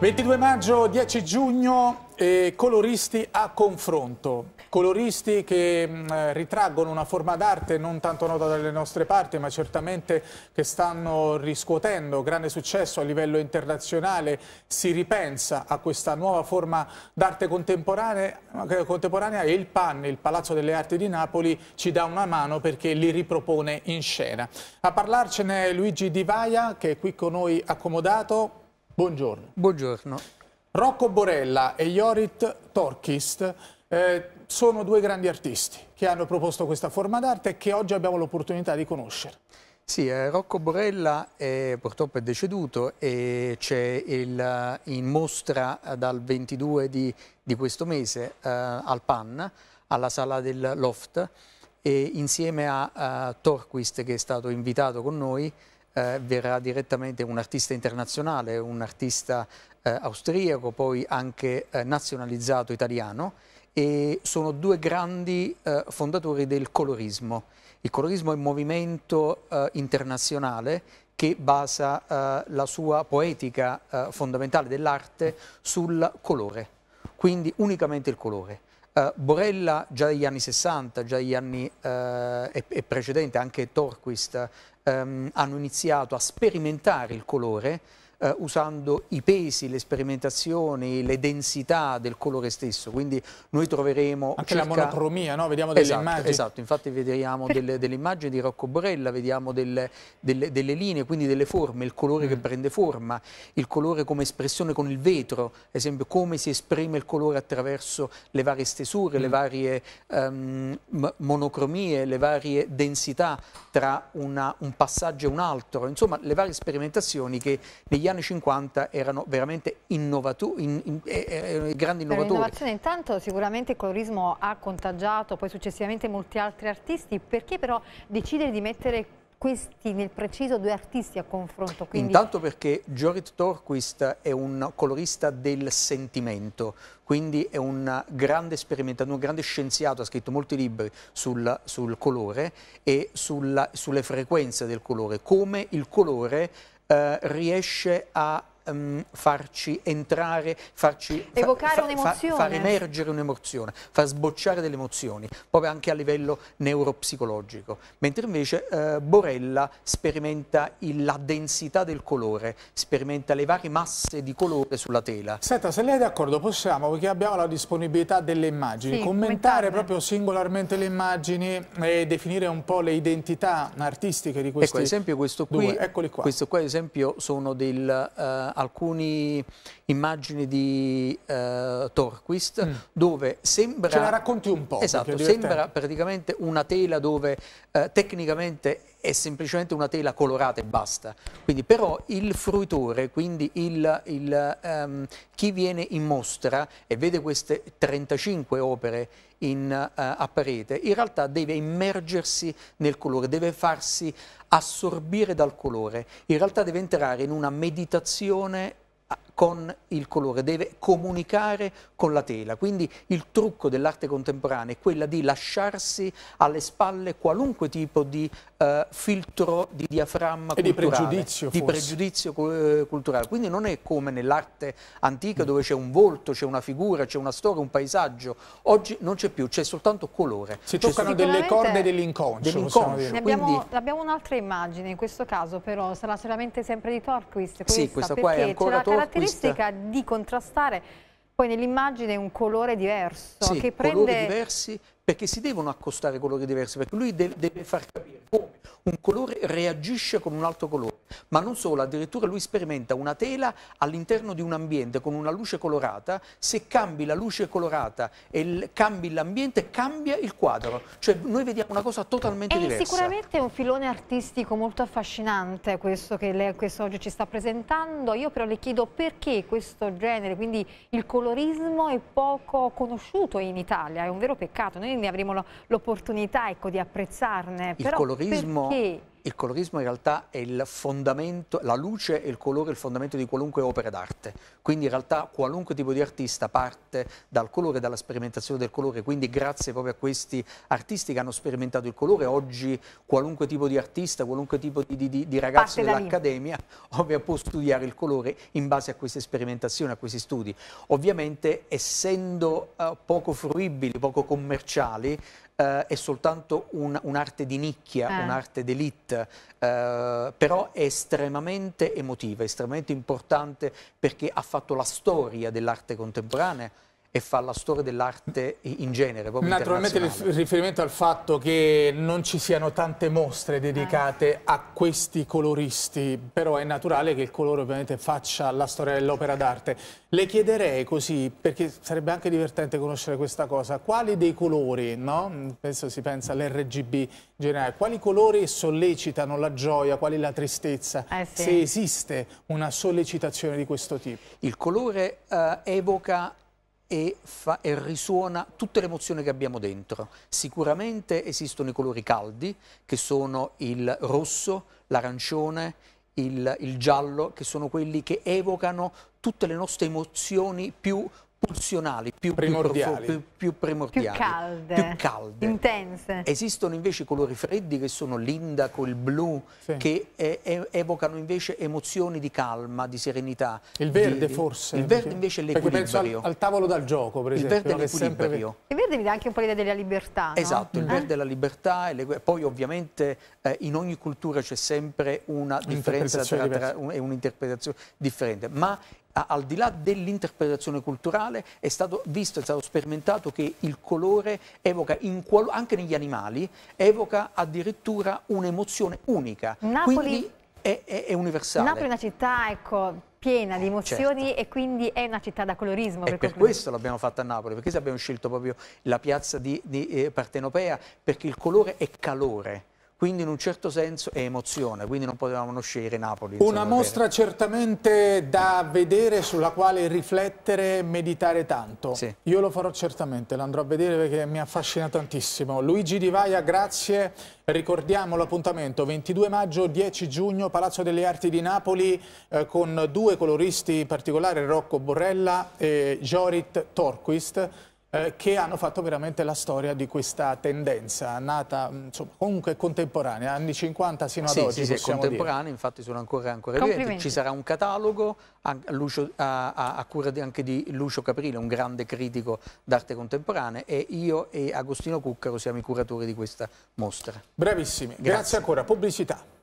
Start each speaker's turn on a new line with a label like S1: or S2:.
S1: 22 maggio, 10 giugno, eh, coloristi a confronto. Coloristi che mh, mm, ritraggono una forma d'arte non tanto nota dalle nostre parti, ma certamente che stanno riscuotendo grande successo a livello internazionale. Si ripensa a questa nuova forma d'arte contemporanea, eh, contemporanea e il PAN, il Palazzo delle Arti di Napoli, ci dà una mano perché li ripropone in scena. A parlarcene è Luigi Di Vaia, che è qui con noi accomodato. Buongiorno.
S2: Buongiorno.
S1: Rocco Borella e Jorit Torkist eh, sono due grandi artisti che hanno proposto questa forma d'arte e che oggi abbiamo l'opportunità di conoscere.
S2: Sì, eh, Rocco Borella è, purtroppo è deceduto e c'è eh, in mostra dal 22 di, di questo mese eh, al PAN, alla sala del Loft, e insieme a, a Torquist che è stato invitato con noi eh, verrà direttamente un artista internazionale, un artista eh, austriaco, poi anche eh, nazionalizzato italiano e sono due grandi eh, fondatori del colorismo. Il colorismo è un movimento eh, internazionale che basa eh, la sua poetica fondamentale dell'arte sul colore, quindi unicamente il colore. Uh, Borella già dagli anni 60, già dagli anni uh, e, e, precedente anche Torquist um, hanno iniziato a sperimentare il colore eh, usando i pesi, le sperimentazioni, le densità del colore stesso, quindi noi troveremo Anche circa... la monocromia, no? vediamo delle esatto, immagini. Esatto, infatti vediamo delle, delle immagini di Rocco Borella, vediamo delle, delle, delle, linee, quindi delle forme, il colore mm. che prende forma, il colore come espressione con il vetro, ad esempio come si esprime il colore attraverso le varie stesure, mm. le varie um, monocromie, le varie densità tra una, un passaggio e un altro, insomma le varie sperimentazioni che negli anni 50 erano veramente innovato, in, in, eh, eh grandi innovatori. L'innovazione
S3: intanto sicuramente il colorismo ha contagiato poi successivamente molti altri artisti, perché però decidere di mettere questi nel preciso due artisti a confronto? Quindi... Intanto
S2: perché Jorit Torquist è un colorista del sentimento, quindi è un grande sperimentatore, un grande scienziato, ha scritto molti libri sul, sul colore e sulla, sulle frequenze del colore, come il colore eh, riesce a um, farci entrare, farci evocare fa, fa, far emergere un'emozione, far sbocciare delle emozioni, proprio anche a livello neuropsicologico. Mentre invece uh, Borella sperimenta il, la densità del colore, sperimenta le varie masse di colore sulla tela.
S1: Senta, se lei è d'accordo possiamo, perché abbiamo la disponibilità delle immagini, sì, commentare proprio singolarmente le immagini e definire un po' le identità artistiche di ecco, questi ecco, esempio
S2: questo qui, due. Eccoli qua. Questo qua, ad esempio, sono del... Uh, alcune immagini di eh, Torquist mm. dove sembra... Ce la racconti un po'. Esatto, sembra praticamente una tela dove eh, tecnicamente è semplicemente una tela colorata e basta. Quindi però il fruitore, quindi il, il, ehm, chi viene in mostra e vede queste 35 opere in, uh, a parete, in realtà deve immergersi nel colore, deve farsi assorbire dal colore, in realtà deve entrare in una meditazione con il colore, deve comunicare con la tela. Quindi il trucco dell'arte contemporanea è quella di lasciarsi alle spalle qualunque tipo di eh, filtro di diaframma e culturale, di pregiudizio, di pregiudizio eh, culturale. Quindi non è come nell'arte antica mm. dove c'è un volto, c'è una figura, c'è una storia, un paesaggio. Oggi non c'è più, c'è soltanto colore. Si toccano delle corde dell'inconscio. Dell abbiamo,
S3: abbiamo un'altra immagine, in questo caso però sarà solamente sempre di Torquist. Questa, sì, questa qua è ancora Torquist caratteristica di contrastare poi nell'immagine un colore diverso sì, che prende... colori diversi
S2: perché si devono accostare colori diversi, perché lui de deve far capire come un colore reagisce con un altro colore, ma non solo, addirittura lui sperimenta una tela all'interno di un ambiente con una luce colorata, se cambi la luce colorata e cambi l'ambiente cambia il quadro, cioè noi vediamo una cosa totalmente è diversa. È sicuramente
S3: un filone artistico molto affascinante questo che lei questo oggi ci sta presentando, io però le chiedo perché questo genere, quindi il colorismo è poco conosciuto in Italia, è un vero peccato, noi quindi avremo l'opportunità ecco, di apprezzarne. Il Però colorismo... Perché?
S2: il colorismo in realtà è il fondamento, la luce e il colore è il fondamento di qualunque opera d'arte, quindi in realtà qualunque tipo di artista parte dal colore, dalla sperimentazione del colore, quindi grazie proprio a questi artisti che hanno sperimentato il colore, oggi qualunque tipo di artista, qualunque tipo di, di, di ragazzo dell'accademia può studiare il colore in base a queste sperimentazioni, a questi studi. Ovviamente essendo eh, poco fruibili, poco commerciali, eh, è soltanto un'arte un di nicchia, eh. un'arte d'elite, eh, però è estremamente emotiva, estremamente importante perché ha fatto la storia dell'arte contemporanea e fa la storia dell'arte in genere. Naturalmente
S1: il riferimento al fatto che non ci siano tante mostre dedicate eh. a questi coloristi, però è naturale che il colore ovviamente faccia la storia dell'opera d'arte. Le chiederei così, perché sarebbe anche divertente conoscere questa cosa, quali dei colori, no? penso si pensa all'RGB generale, quali colori sollecitano la gioia, quali la tristezza, eh sì. se esiste una sollecitazione di questo tipo? Il colore
S2: eh, evoca e, fa, e, risuona tutte le emozioni che abbiamo dentro. Sicuramente esistono i colori caldi, che sono il rosso, l'arancione, il, il giallo, che sono quelli che evocano tutte le nostre emozioni più pulsionali, più primordiali, più, più, primordiali, più, calde, più calde,
S3: intense.
S2: Esistono invece colori freddi che sono l'indaco, il blu, sì. che eh, eh, evocano invece emozioni di calma, di serenità. Il verde di, forse. Il verde invece è l'equilibrio. Al, al, tavolo dal gioco, per esempio. Il verde no, è l'equilibrio.
S3: Il verde mi dà anche un po' l'idea della libertà. No? Esatto, il eh? verde
S2: è la libertà. E poi ovviamente eh, in ogni cultura c'è sempre una differenza e un'interpretazione differente. Ma Ah, al di là dell'interpretazione culturale, è stato visto, è stato sperimentato che il colore evoca, anche negli animali, evoca addirittura un'emozione unica. Napoli... Quindi è, è, è universale. Napoli è una
S3: città, ecco, piena di eh, emozioni certo. e quindi è una città da colorismo. Per, per questo
S2: l'abbiamo fatta a Napoli, perché abbiamo scelto proprio la piazza di, di eh, Partenopea, perché il colore è calore quindi in un certo senso è emozione, quindi non potevamo non scegliere Napoli. Una
S1: mostra vera. certamente da vedere, sulla quale riflettere, e meditare tanto. Sì. Io lo farò certamente, l'andrò a vedere perché mi affascina tantissimo. Luigi Di Vaia, grazie, ricordiamo l'appuntamento 22 maggio, 10 giugno, Palazzo delle Arti di Napoli eh, con due coloristi in particolare, Rocco Borrella e Jorit Torquist eh, che hanno fatto veramente la storia di questa tendenza, nata mm, insomma, comunque contemporanea, anni 50 sino ad sì, oggi. Sì, sì, contemporanea,
S2: dire. infatti sono ancora, ancora evidenti. Ci sarà un catalogo a, Lucio, a, a, a cura di, anche di Lucio Caprile, un grande critico d'arte contemporanea, e io e Agostino Cuccaro siamo i curatori di questa mostra.
S1: Bravissimi, grazie, grazie
S2: ancora. Pubblicità.